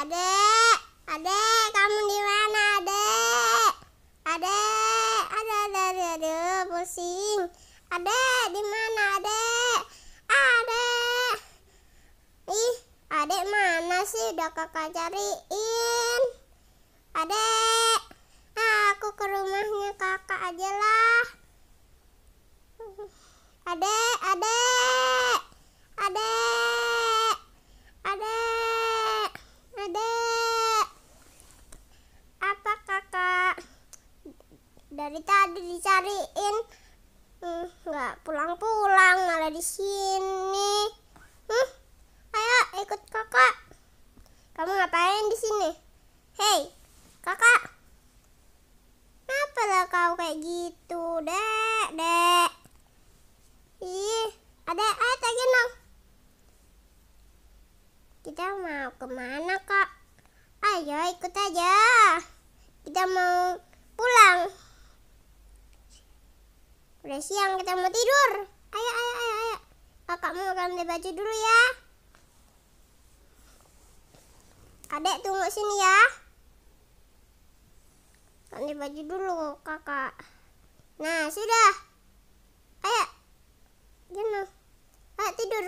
Adek, adek, kamu di mana, adek? Adek, ada ada ada pusing. Adek, di mana, adek? Adek. Ih, adek mana sih? Udah kakak cariin. Adek, aku ke rumahnya kakak aja lah. Adek, adek. kita dicariin hmm, nggak hmm, pulang-pulang malah di sini hmm, ayo ikut kakak kamu ngapain di sini hei kakak kenapa kau kayak gitu dek dek ih ada ayo tagih dong kita mau kemana kak ayo ikut aja siang kita mau tidur ayo ayo ayo ayo kakakmu ganti baju dulu ya adek tunggu sini ya ganti baju dulu kakak nah sudah ayo gimana ayo tidur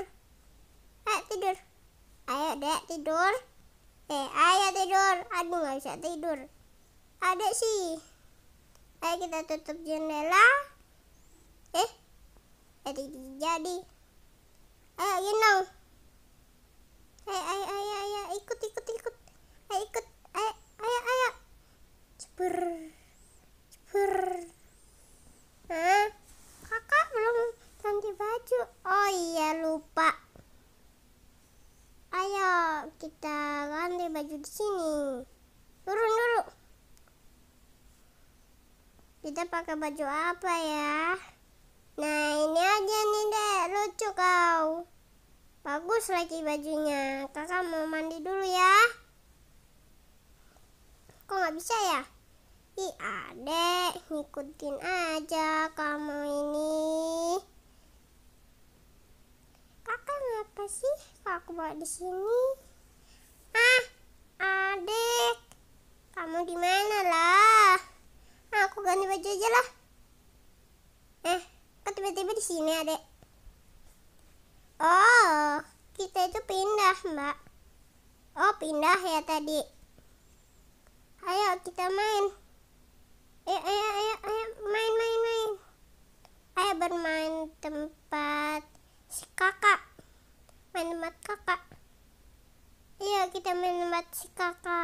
ayo tidur ayo dek tidur eh ayo tidur aduh nggak bisa tidur adek sih ayo kita tutup jendela Eh, jadi jadi. Ayo, you know. Ayo, ayo, ayo, ayo, ikut, ikut, ikut. Ayo, ikut. Ayo, ayo, ayo. Cepur, cepur. Hah? Kakak belum ganti baju. Oh iya, lupa. Ayo, kita ganti baju di sini. Turun dulu. Kita pakai baju apa ya? Nah ini aja nih dek lucu kau Bagus lagi bajunya Kakak mau mandi dulu ya Kok nggak bisa ya? Ih adek ngikutin aja kamu ini Kakak ngapa sih kok aku bawa di sini? Ah adek kamu di mana lah? Aku ganti baju aja lah Eh kok kan tiba-tiba di sini ada oh kita itu pindah mbak oh pindah ya tadi ayo kita main ayo ayo ayo ayo main main main ayo bermain tempat si kakak main tempat kakak Ayo kita main tempat si kakak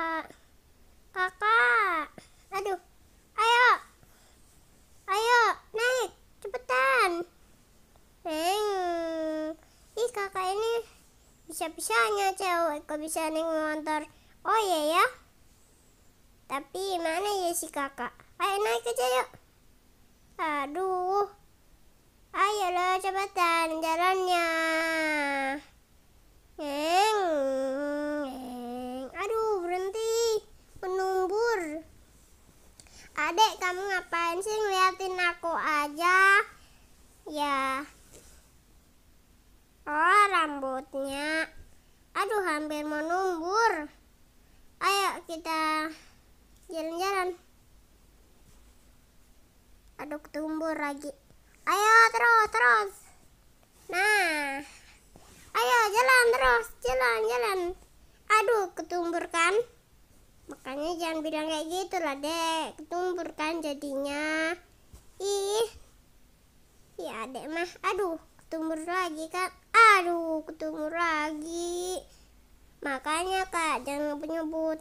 bisanya cewek kok bisa neng motor oh iya ya tapi mana ya si kakak ayo naik aja yuk aduh ayolah cepetan jalannya aduk tumbur lagi ayo terus terus nah ayo jalan terus jalan jalan aduh ketumbur kan makanya jangan bilang kayak gitu lah dek ketumbur kan jadinya ih ya dek mah aduh ketumbur lagi kan aduh ketumbur lagi makanya kak jangan nyebut nyebut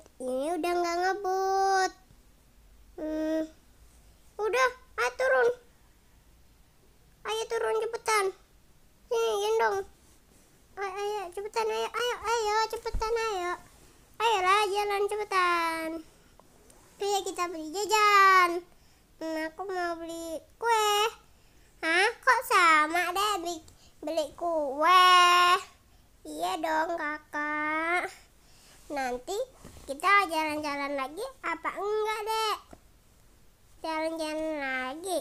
kue iya dong kakak nanti kita jalan-jalan lagi apa enggak dek jalan-jalan lagi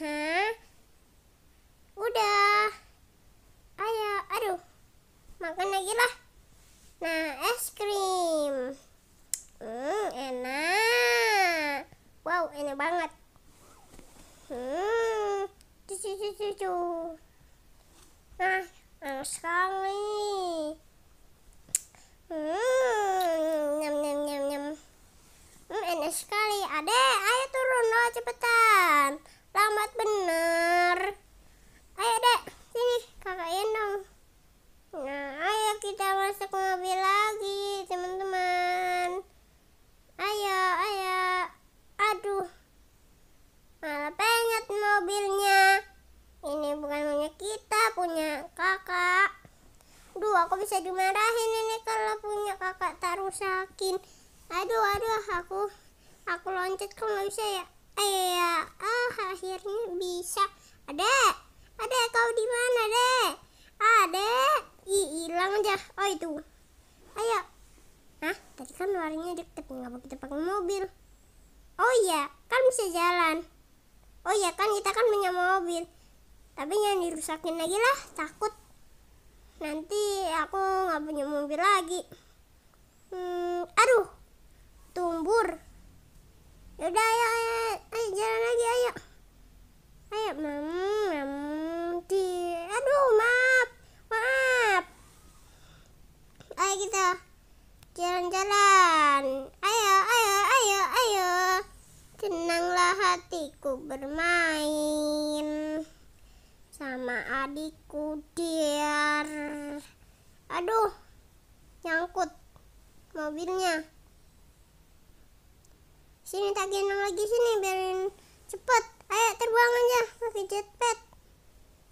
hah udah ayo aduh makan lagi lah nah es krim hmm enak wow enak banget hmm cucu cucu cucu Nah, enak sekali. Hmm, nyam nyam nyam nyam. Hmm, enak sekali. Ade, ayo turun lo cepetan. Lambat bener. Ayo dek, sini kakak Enong. Nah, ayo kita masuk mobil lagi. bisa dimarahin ini kalau punya kakak tak rusakin aduh aduh aku aku loncat kok nggak bisa ya iya ah akhirnya bisa ada ada kau di mana deh ah, ada hilang aja oh itu ayo nah Tadi kan larinya deket nggak begitu pakai mobil. Oh iya, kan bisa jalan. Oh iya kan kita kan punya mobil. Tapi jangan dirusakin lagi lah, takut nanti aku nggak punya mobil lagi hmm, aduh tumbur yaudah ayo, ayo, ayo jalan lagi ayo Sini tagihan lagi sini biarin cepet. Ayo terbang aja pakai jetpack.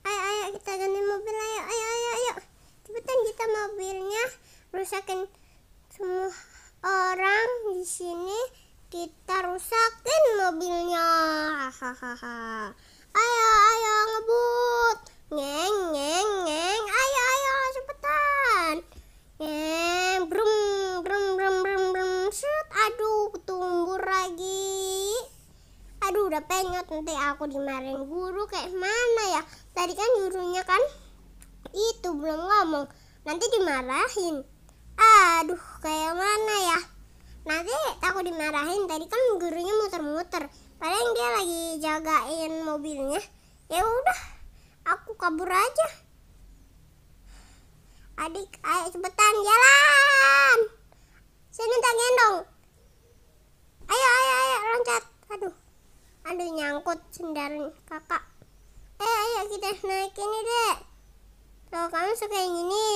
Ayo ayo kita ganti mobil ayo ayo ayo ayo. Cepetan kita mobilnya rusakin semua orang di sini kita rusakin mobilnya hahaha ayo ayo ngebut ngeng ngeng ngeng ayo ayo udah pengen nanti aku dimarahin guru kayak mana ya tadi kan gurunya kan itu belum ngomong nanti dimarahin aduh kayak mana ya nanti aku dimarahin tadi kan gurunya muter-muter paling dia lagi jagain mobilnya ya udah aku kabur aja adik ayo cepetan jalan sini tak gendong ayo ayo ayo loncat aduh aduh nyangkut sendal kakak eh ayo kita naik ini deh kalau kamu suka yang ini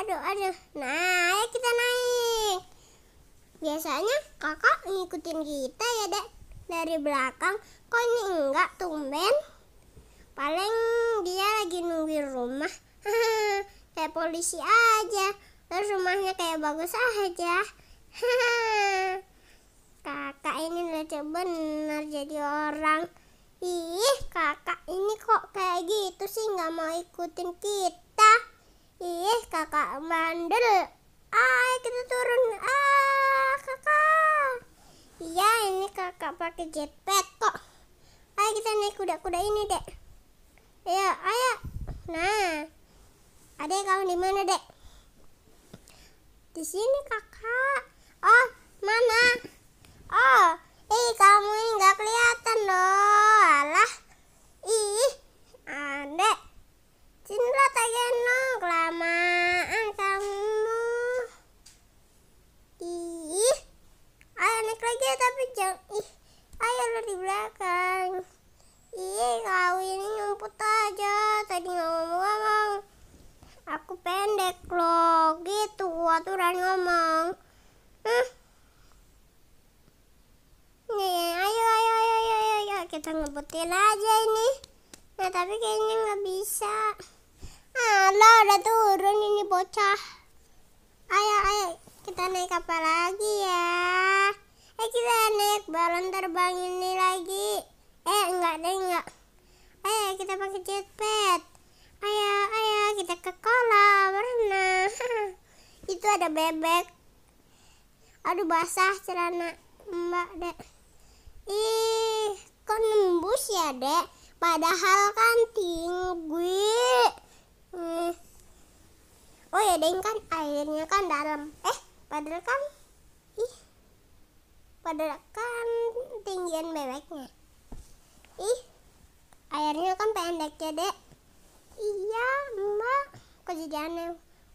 aduh aduh nah ayo kita naik biasanya kakak ngikutin kita ya dek dari belakang kok ini enggak tumben paling dia lagi nungguin rumah kayak polisi aja terus rumahnya kayak bagus aja kakak ini lucu bener jadi orang ih kakak ini kok kayak gitu sih nggak mau ikutin kita ih kakak mandel ah kita turun ah kakak iya ini kakak pakai jetpack kok ayo kita naik kuda-kuda ini dek ayo ayo nah adek kamu di mana dek di sini kakak oh mana Yeah. kita ngebutin aja ini nah tapi kayaknya nggak bisa ah udah turun ini bocah ayo ayo kita naik apa lagi ya eh kita naik balon terbang ini lagi eh enggak deh enggak ayo kita pakai jetpack ayo ayo kita ke kolam berenang itu ada bebek aduh basah celana mbak dek ih kan nembus ya dek padahal kan tinggi hmm. oh ya deng kan airnya kan dalam eh padahal kan ih padahal kan tinggian bebeknya ih airnya kan pendek ya dek iya mbak kok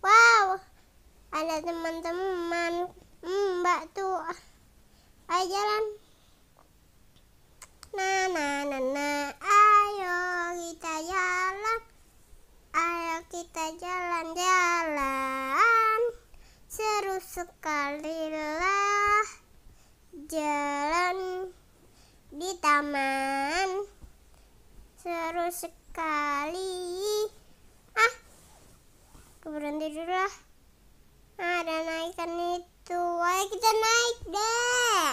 wow ada teman-teman hmm, mbak tuh ayo jalan na na na na ayo kita jalan ayo kita jalan-jalan seru sekali lah jalan di taman seru sekali ah berhenti dulu lah ada naikan itu ayo kita naik deh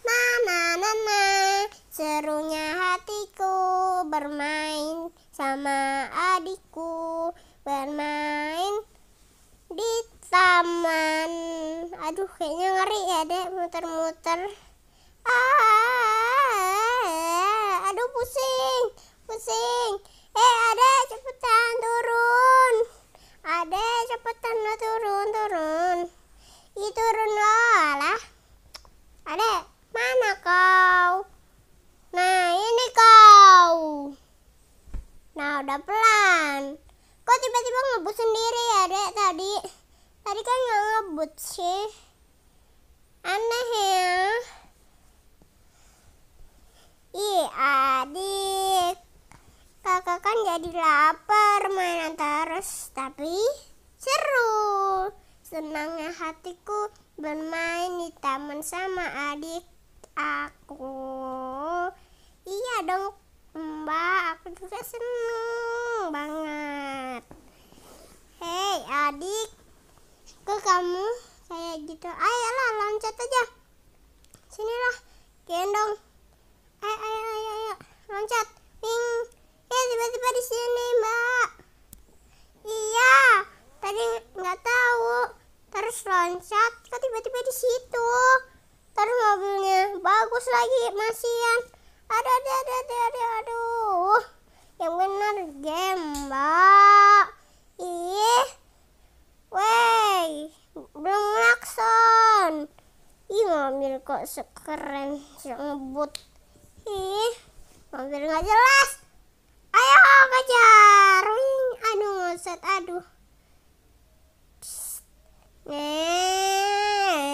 na na na na Serunya hatiku bermain sama adikku bermain di taman. Aduh, kayaknya ngeri ya, Dek, muter-muter. Ah, aduh pusing, pusing. Eh, ada cepetan turun. Ada cepetan turun, turun. Itu turun lah. Ada mana kau? Nah, udah pelan. Kok tiba-tiba ngebut sendiri ya, Dek, tadi? Tadi kan nggak ngebut sih. Aneh ya. Iya adik. Kakak kan jadi lapar mainan terus, tapi seru. Senangnya hatiku bermain di taman sama adik aku. Iya dong, Mbak, aku juga seneng banget. Hei adik, ke kamu kayak gitu. Ayolah loncat aja. aduh aduh aduh aduh aduh, aduh. yang benar gembok ih wey belum ngelakson ih ngambil kok sekeren ngebut ih ngambil gak jelas ayo kejar Wing. aduh ngoset aduh Psst. Nih.